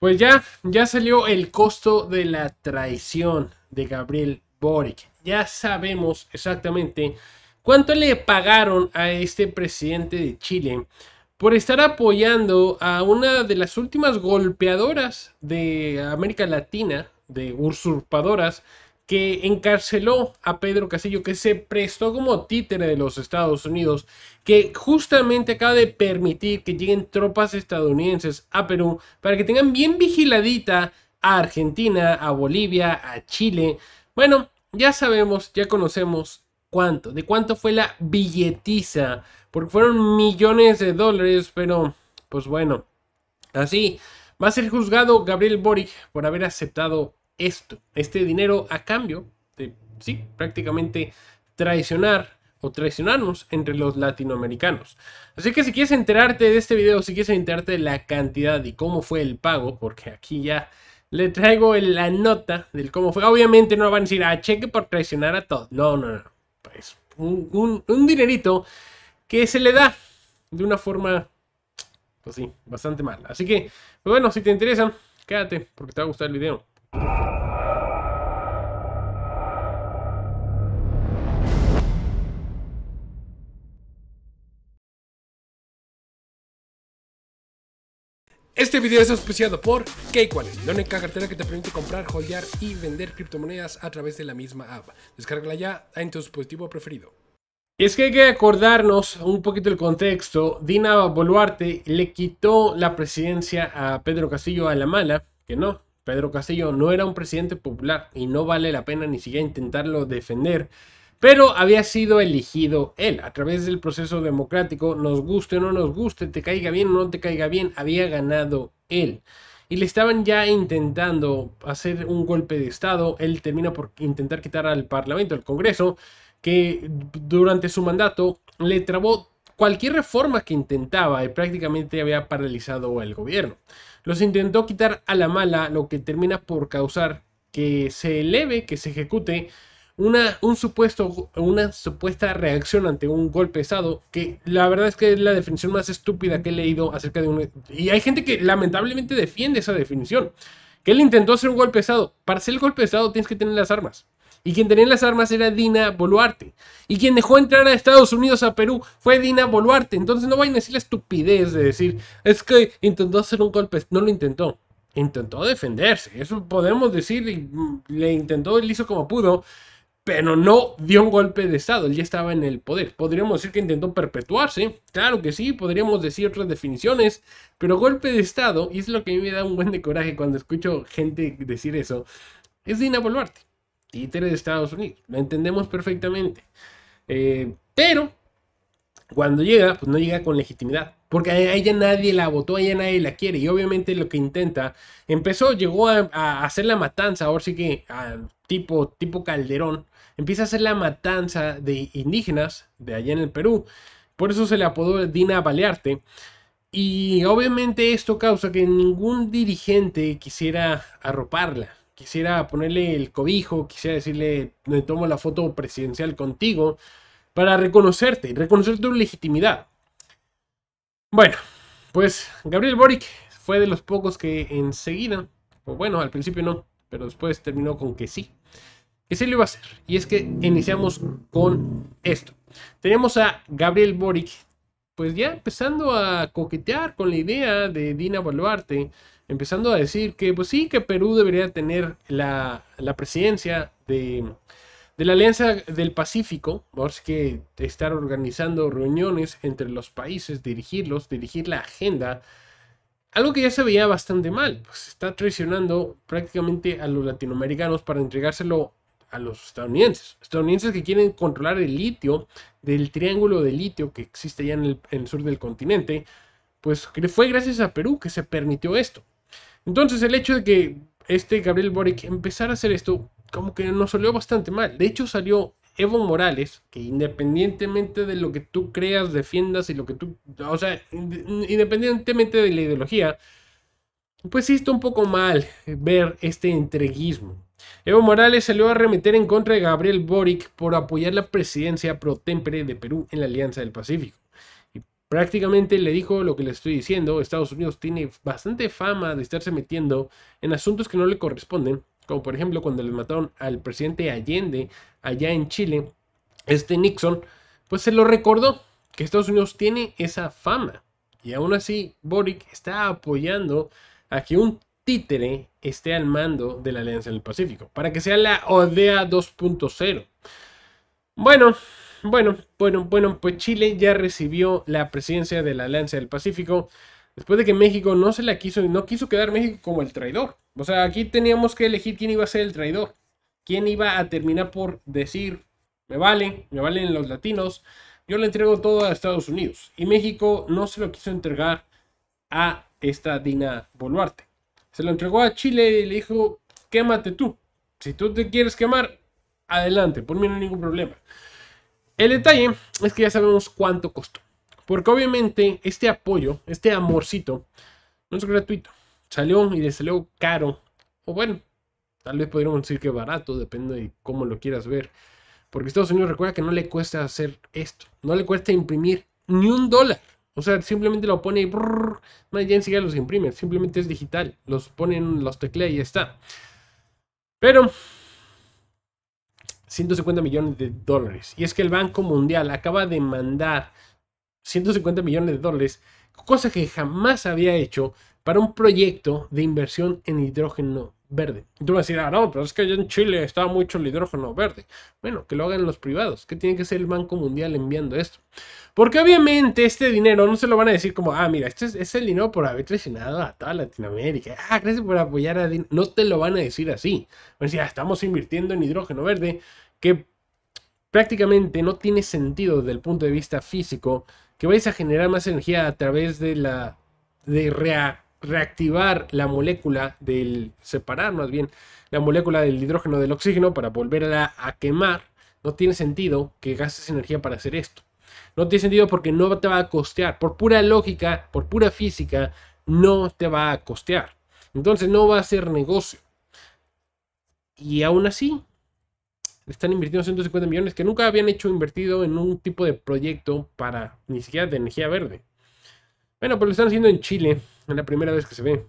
Pues ya, ya salió el costo de la traición de Gabriel Boric. Ya sabemos exactamente cuánto le pagaron a este presidente de Chile por estar apoyando a una de las últimas golpeadoras de América Latina, de usurpadoras que encarceló a Pedro Castillo, que se prestó como títere de los Estados Unidos, que justamente acaba de permitir que lleguen tropas estadounidenses a Perú para que tengan bien vigiladita a Argentina, a Bolivia, a Chile. Bueno, ya sabemos, ya conocemos cuánto, de cuánto fue la billetiza, porque fueron millones de dólares, pero pues bueno, así va a ser juzgado Gabriel Boric por haber aceptado esto, este dinero a cambio de, sí, prácticamente traicionar o traicionarnos entre los latinoamericanos. Así que si quieres enterarte de este video, si quieres enterarte de la cantidad y cómo fue el pago, porque aquí ya le traigo la nota del cómo fue. Obviamente no van a decir, ah, cheque por traicionar a todos. No, no, no. es un, un, dinerito que se le da de una forma, pues sí, bastante mala. Así que, pues bueno, si te interesa, quédate porque te va a gustar el video. Este video es auspiciado por KCoin, la única cartera que te permite comprar, joyar y vender criptomonedas a través de la misma app. Descárgala ya en tu dispositivo preferido. Y es que hay que acordarnos un poquito el contexto. Dina Boluarte le quitó la presidencia a Pedro Castillo a la mala, que no, Pedro Castillo no era un presidente popular y no vale la pena ni siquiera intentarlo defender, pero había sido elegido él a través del proceso democrático, nos guste o no nos guste, te caiga bien o no te caiga bien, había ganado él. Y le estaban ya intentando hacer un golpe de Estado, él termina por intentar quitar al Parlamento, al Congreso, que durante su mandato le trabó cualquier reforma que intentaba y prácticamente había paralizado el gobierno. Los intentó quitar a la mala, lo que termina por causar que se eleve, que se ejecute una, un supuesto, una supuesta reacción ante un golpe de Estado, que la verdad es que es la definición más estúpida que he leído acerca de un... Y hay gente que lamentablemente defiende esa definición, que él intentó hacer un golpe de Estado. Para hacer el golpe de Estado tienes que tener las armas y quien tenía las armas era Dina Boluarte. Y quien dejó entrar a Estados Unidos a Perú fue Dina Boluarte. Entonces no vayan a decir la estupidez de decir, es que intentó hacer un golpe. No lo intentó. Intentó defenderse. Eso podemos decir. Mm, le intentó, él hizo como pudo. Pero no dio un golpe de Estado. Él ya estaba en el poder. Podríamos decir que intentó perpetuarse. Claro que sí. Podríamos decir otras definiciones. Pero golpe de Estado, y es lo que a mí me da un buen de coraje cuando escucho gente decir eso, es Dina Boluarte títere de Estados Unidos. Lo entendemos perfectamente. Eh, pero cuando llega, pues no llega con legitimidad. Porque a ella nadie la votó, a ella nadie la quiere. Y obviamente lo que intenta, empezó, llegó a, hacer la matanza, ahora sí que tipo, tipo Calderón, empieza a hacer la matanza de indígenas de allá en el Perú. Por eso se le apodó Dina Balearte. Y obviamente esto causa que ningún dirigente quisiera arroparla quisiera ponerle el cobijo, quisiera decirle, me tomo la foto presidencial contigo, para reconocerte, y reconocer tu legitimidad. Bueno, pues Gabriel Boric fue de los pocos que enseguida, o bueno, al principio no, pero después terminó con que sí, que se le iba a hacer. Y es que iniciamos con esto. Tenemos a Gabriel Boric, pues ya empezando a coquetear con la idea de Dina Baluarte empezando a decir que pues sí, que Perú debería tener la, presidencia de, la Alianza del Pacífico, por que estar organizando reuniones entre los países, dirigirlos, dirigir la agenda, algo que ya se veía bastante mal, pues está traicionando prácticamente a los latinoamericanos para entregárselo a los estadounidenses. Estadounidenses que quieren controlar el litio del triángulo de litio que existe ya en el sur del continente, pues fue gracias a Perú que se permitió esto. Entonces el hecho de que este Gabriel Boric empezara a hacer esto, como que nos salió bastante mal. De hecho salió Evo Morales, que independientemente de lo que tú creas, defiendas y lo que tú, o sea, independientemente de la ideología, pues sí está un poco mal ver este entreguismo. Evo Morales salió a remeter en contra de Gabriel Boric por apoyar la presidencia pro tempere de Perú en la Alianza del Pacífico. Prácticamente le dijo lo que le estoy diciendo, Estados Unidos tiene bastante fama de estarse metiendo en asuntos que no le corresponden, como por ejemplo cuando le mataron al presidente Allende allá en Chile, este Nixon, pues se lo recordó que Estados Unidos tiene esa fama. Y aún así, Boric está apoyando a que un títere esté al mando de la Alianza del Pacífico, para que sea la ODEA 2.0. Bueno, bueno, bueno, bueno, pues Chile ya recibió la presidencia de la Alianza del Pacífico después de que México no se la quiso y no quiso quedar México como el traidor. O sea, aquí teníamos que elegir quién iba a ser el traidor, quién iba a terminar por decir, me vale, me valen los latinos, yo le entrego todo a Estados Unidos. Y México no se lo quiso entregar a esta Dina Boluarte. Se lo entregó a Chile y le dijo, quémate tú. Si tú te quieres quemar, adelante, por mí no hay ningún problema. El detalle es que ya sabemos cuánto costó. Porque obviamente este apoyo, este amorcito, no es gratuito. Salió y le salió caro. O bueno, tal vez podríamos decir que barato, depende de cómo lo quieras ver. Porque Estados Unidos recuerda que no le cuesta hacer esto. No le cuesta imprimir ni un dólar. O sea, simplemente lo pone y ya enseguida los imprime. Simplemente es digital. Los ponen, los teclea y ya está. Pero 150 millones de dólares. Y es que el Banco Mundial acaba de mandar 150 millones de dólares, cosa que jamás había hecho para un proyecto de inversión en hidrógeno verde. Y tú vas a decir, ah, no, pero es que allá en Chile estaba mucho el hidrógeno verde. Bueno, que lo hagan los privados. que tiene que ser el Banco Mundial enviando esto? Porque obviamente este dinero no se lo van a decir como, ah, mira, este es, el dinero por haber traicionado a toda Latinoamérica. Ah, gracias por apoyar a... no te lo van a decir así. Van a decir, ah, estamos invirtiendo en hidrógeno verde, que prácticamente no tiene sentido desde el punto de vista físico que vais a generar más energía a través de la... de rea reactivar la molécula del, separar más bien la molécula del hidrógeno del oxígeno para volverla a quemar, no tiene sentido que gastes energía para hacer esto. No tiene sentido porque no te va a costear. Por pura lógica, por pura física, no te va a costear. Entonces no va a ser negocio. Y aún así, están invirtiendo 150 millones que nunca habían hecho invertido en un tipo de proyecto para ni siquiera de energía verde. Bueno, pues lo están haciendo en Chile. Es la primera vez que se ve.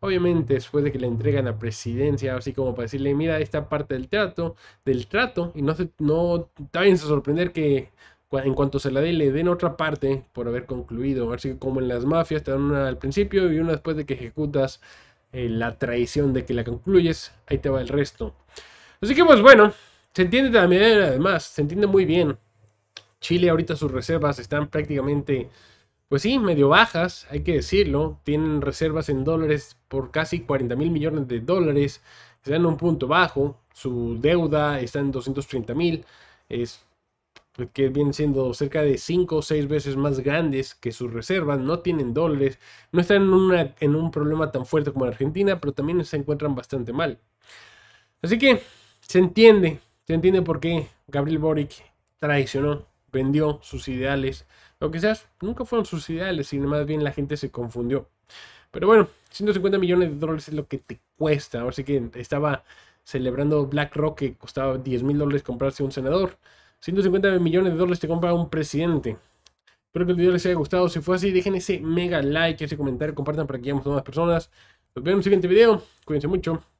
Obviamente, después de que le entregan a presidencia, así como para decirle, mira, esta parte del trato, del trato, y no se, no, también se sorprender que en cuanto se la dé, le den otra parte por haber concluido. Así como en las mafias, te dan una al principio y una después de que ejecutas eh, la traición de que la concluyes, ahí te va el resto. Así que pues bueno, se entiende también además, se entiende muy bien. Chile ahorita sus reservas están prácticamente pues sí, medio bajas, hay que decirlo. Tienen reservas en dólares por casi 40 mil millones de dólares. Están en un punto bajo. Su deuda está en 230 mil. Es que vienen siendo cerca de 5 o 6 veces más grandes que sus reservas, no tienen dólares, no están en, un problema tan fuerte como en Argentina, pero también se encuentran bastante mal. Así que se entiende, se entiende por qué Gabriel Boric traicionó, vendió sus ideales o quizás nunca fueron sus ideales, sino más bien la gente se confundió. Pero bueno, 150 millones de dólares es lo que te cuesta. Ahora sí que estaba celebrando BlackRock que costaba 10 mil dólares comprarse un senador. 150 millones de dólares te compra un presidente. Espero que el video les haya gustado. Si fue así, dejen ese mega like, ese comentario, compartan para que lleguemos a más personas. Nos vemos en el siguiente video. Cuídense mucho.